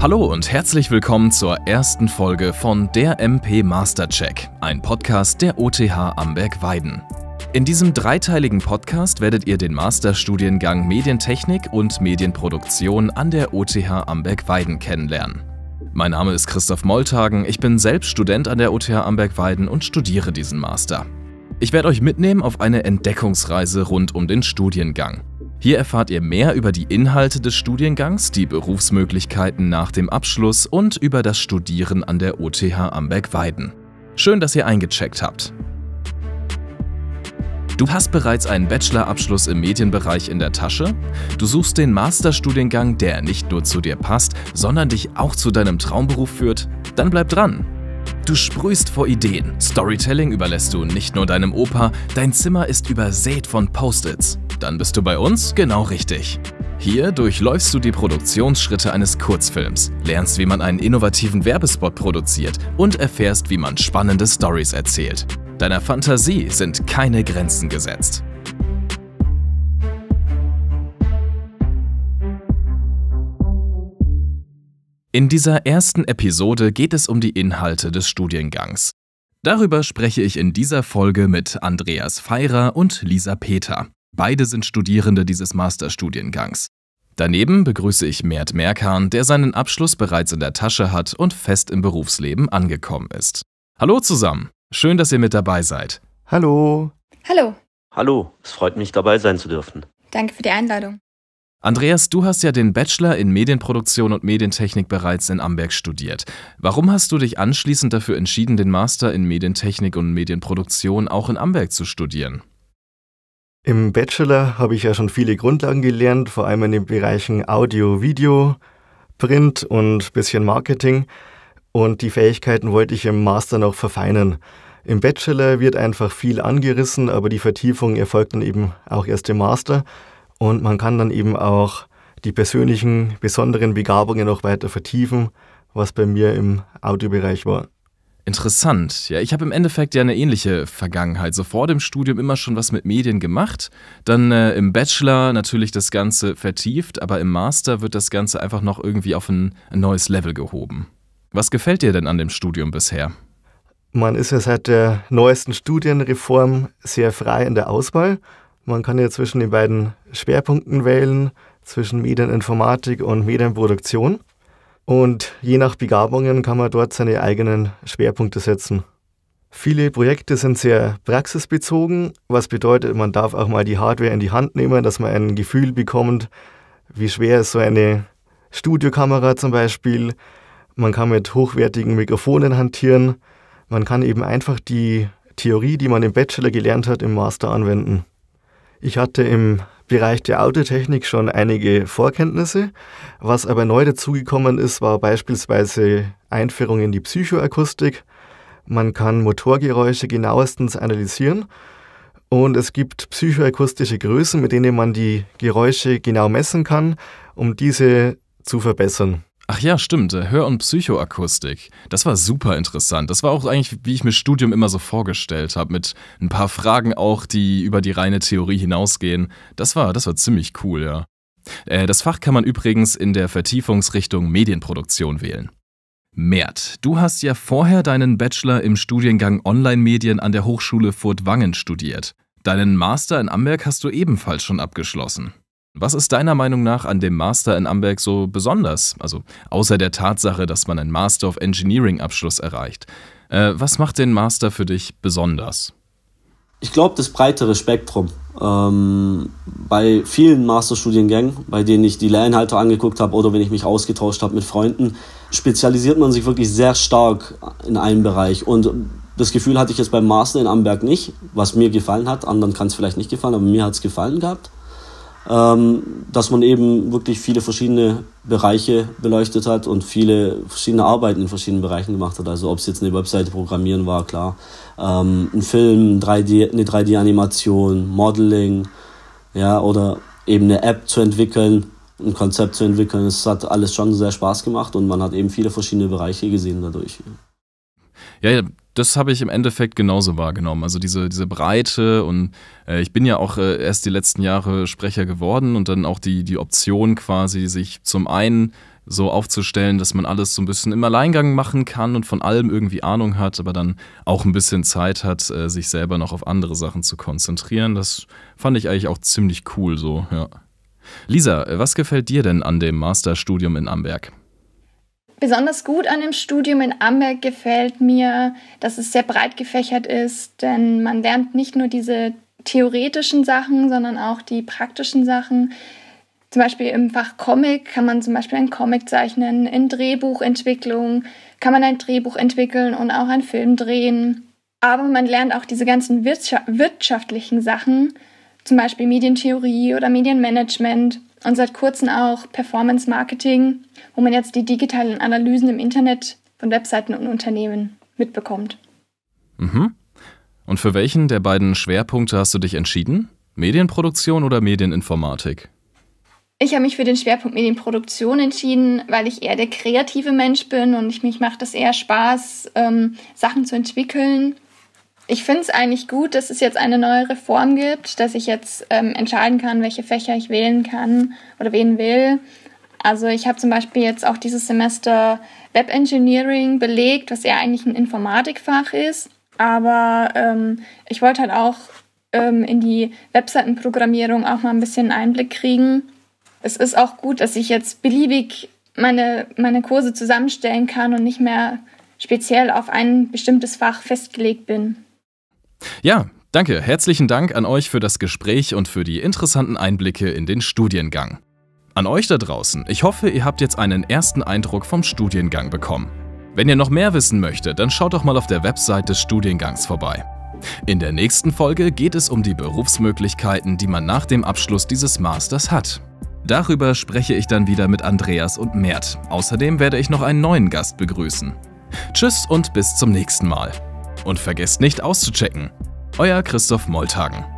Hallo und herzlich willkommen zur ersten Folge von der MP Mastercheck, ein Podcast der OTH Amberg-Weiden. In diesem dreiteiligen Podcast werdet ihr den Masterstudiengang Medientechnik und Medienproduktion an der OTH Amberg-Weiden kennenlernen. Mein Name ist Christoph Moltagen, ich bin selbst Student an der OTH Amberg-Weiden und studiere diesen Master. Ich werde euch mitnehmen auf eine Entdeckungsreise rund um den Studiengang. Hier erfahrt ihr mehr über die Inhalte des Studiengangs, die Berufsmöglichkeiten nach dem Abschluss und über das Studieren an der OTH Amberg-Weiden. Schön, dass ihr eingecheckt habt. Du hast bereits einen Bachelorabschluss im Medienbereich in der Tasche? Du suchst den Masterstudiengang, der nicht nur zu dir passt, sondern dich auch zu deinem Traumberuf führt? Dann bleib dran! Du sprühst vor Ideen. Storytelling überlässt du nicht nur deinem Opa, dein Zimmer ist übersät von Post-its dann bist du bei uns genau richtig. Hier durchläufst du die Produktionsschritte eines Kurzfilms, lernst, wie man einen innovativen Werbespot produziert und erfährst, wie man spannende Stories erzählt. Deiner Fantasie sind keine Grenzen gesetzt. In dieser ersten Episode geht es um die Inhalte des Studiengangs. Darüber spreche ich in dieser Folge mit Andreas Feirer und Lisa Peter. Beide sind Studierende dieses Masterstudiengangs. Daneben begrüße ich Mert Merkan, der seinen Abschluss bereits in der Tasche hat und fest im Berufsleben angekommen ist. Hallo zusammen, schön, dass ihr mit dabei seid. Hallo. Hallo. Hallo, es freut mich dabei sein zu dürfen. Danke für die Einladung. Andreas, du hast ja den Bachelor in Medienproduktion und Medientechnik bereits in Amberg studiert. Warum hast du dich anschließend dafür entschieden, den Master in Medientechnik und Medienproduktion auch in Amberg zu studieren? Im Bachelor habe ich ja schon viele Grundlagen gelernt, vor allem in den Bereichen Audio, Video, Print und bisschen Marketing. Und die Fähigkeiten wollte ich im Master noch verfeinern. Im Bachelor wird einfach viel angerissen, aber die Vertiefung erfolgt dann eben auch erst im Master. Und man kann dann eben auch die persönlichen, besonderen Begabungen noch weiter vertiefen, was bei mir im Audiobereich war. Interessant. Ja, ich habe im Endeffekt ja eine ähnliche Vergangenheit. So vor dem Studium immer schon was mit Medien gemacht, dann äh, im Bachelor natürlich das Ganze vertieft, aber im Master wird das Ganze einfach noch irgendwie auf ein, ein neues Level gehoben. Was gefällt dir denn an dem Studium bisher? Man ist ja seit der neuesten Studienreform sehr frei in der Auswahl. Man kann ja zwischen den beiden Schwerpunkten wählen, zwischen Medieninformatik und Medienproduktion. Und je nach Begabungen kann man dort seine eigenen Schwerpunkte setzen. Viele Projekte sind sehr praxisbezogen, was bedeutet, man darf auch mal die Hardware in die Hand nehmen, dass man ein Gefühl bekommt, wie schwer ist so eine Studiokamera zum Beispiel. Man kann mit hochwertigen Mikrofonen hantieren. Man kann eben einfach die Theorie, die man im Bachelor gelernt hat, im Master anwenden. Ich hatte im Bereich der Autotechnik schon einige Vorkenntnisse. Was aber neu dazugekommen ist, war beispielsweise Einführung in die Psychoakustik. Man kann Motorgeräusche genauestens analysieren und es gibt psychoakustische Größen, mit denen man die Geräusche genau messen kann, um diese zu verbessern. Ach ja, stimmt. Äh, Hör- und Psychoakustik. Das war super interessant. Das war auch eigentlich, wie ich mir Studium immer so vorgestellt habe, mit ein paar Fragen auch, die über die reine Theorie hinausgehen. Das war, das war ziemlich cool, ja. Äh, das Fach kann man übrigens in der Vertiefungsrichtung Medienproduktion wählen. Mert, du hast ja vorher deinen Bachelor im Studiengang Online-Medien an der Hochschule Furtwangen studiert. Deinen Master in Amberg hast du ebenfalls schon abgeschlossen. Was ist deiner Meinung nach an dem Master in Amberg so besonders? Also außer der Tatsache, dass man einen Master of Engineering Abschluss erreicht. Äh, was macht den Master für dich besonders? Ich glaube, das breitere Spektrum. Ähm, bei vielen Masterstudiengängen, bei denen ich die Lehrinhalte angeguckt habe oder wenn ich mich ausgetauscht habe mit Freunden, spezialisiert man sich wirklich sehr stark in einem Bereich. Und das Gefühl hatte ich jetzt beim Master in Amberg nicht, was mir gefallen hat. Anderen kann es vielleicht nicht gefallen, aber mir hat es gefallen gehabt. Ähm, dass man eben wirklich viele verschiedene Bereiche beleuchtet hat und viele verschiedene Arbeiten in verschiedenen Bereichen gemacht hat. Also ob es jetzt eine Webseite programmieren war, klar, ähm, ein Film, 3D, eine 3D-Animation, Modeling, ja, oder eben eine App zu entwickeln, ein Konzept zu entwickeln. Es hat alles schon sehr Spaß gemacht und man hat eben viele verschiedene Bereiche gesehen dadurch. ja das habe ich im Endeffekt genauso wahrgenommen. Also diese, diese Breite und äh, ich bin ja auch äh, erst die letzten Jahre Sprecher geworden und dann auch die, die Option quasi, sich zum einen so aufzustellen, dass man alles so ein bisschen im Alleingang machen kann und von allem irgendwie Ahnung hat, aber dann auch ein bisschen Zeit hat, äh, sich selber noch auf andere Sachen zu konzentrieren. Das fand ich eigentlich auch ziemlich cool so, ja. Lisa, äh, was gefällt dir denn an dem Masterstudium in Amberg? Besonders gut an dem Studium in Amberg gefällt mir, dass es sehr breit gefächert ist, denn man lernt nicht nur diese theoretischen Sachen, sondern auch die praktischen Sachen. Zum Beispiel im Fach Comic kann man zum Beispiel einen Comic zeichnen, in Drehbuchentwicklung kann man ein Drehbuch entwickeln und auch einen Film drehen. Aber man lernt auch diese ganzen wirtschaftlichen Sachen, zum Beispiel Medientheorie oder Medienmanagement und seit kurzem auch Performance Marketing, wo man jetzt die digitalen Analysen im Internet von Webseiten und Unternehmen mitbekommt. Mhm. Und für welchen der beiden Schwerpunkte hast du dich entschieden? Medienproduktion oder Medieninformatik? Ich habe mich für den Schwerpunkt Medienproduktion entschieden, weil ich eher der kreative Mensch bin und ich, mich macht es eher Spaß, ähm, Sachen zu entwickeln ich finde es eigentlich gut, dass es jetzt eine neue Reform gibt, dass ich jetzt ähm, entscheiden kann, welche Fächer ich wählen kann oder wählen will. Also ich habe zum Beispiel jetzt auch dieses Semester Web Engineering belegt, was ja eigentlich ein Informatikfach ist. Aber ähm, ich wollte halt auch ähm, in die Webseitenprogrammierung auch mal ein bisschen Einblick kriegen. Es ist auch gut, dass ich jetzt beliebig meine, meine Kurse zusammenstellen kann und nicht mehr speziell auf ein bestimmtes Fach festgelegt bin. Ja, danke. Herzlichen Dank an euch für das Gespräch und für die interessanten Einblicke in den Studiengang. An euch da draußen, ich hoffe, ihr habt jetzt einen ersten Eindruck vom Studiengang bekommen. Wenn ihr noch mehr wissen möchtet, dann schaut doch mal auf der Website des Studiengangs vorbei. In der nächsten Folge geht es um die Berufsmöglichkeiten, die man nach dem Abschluss dieses Masters hat. Darüber spreche ich dann wieder mit Andreas und Mert. Außerdem werde ich noch einen neuen Gast begrüßen. Tschüss und bis zum nächsten Mal und vergesst nicht auszuchecken. Euer Christoph Molthagen.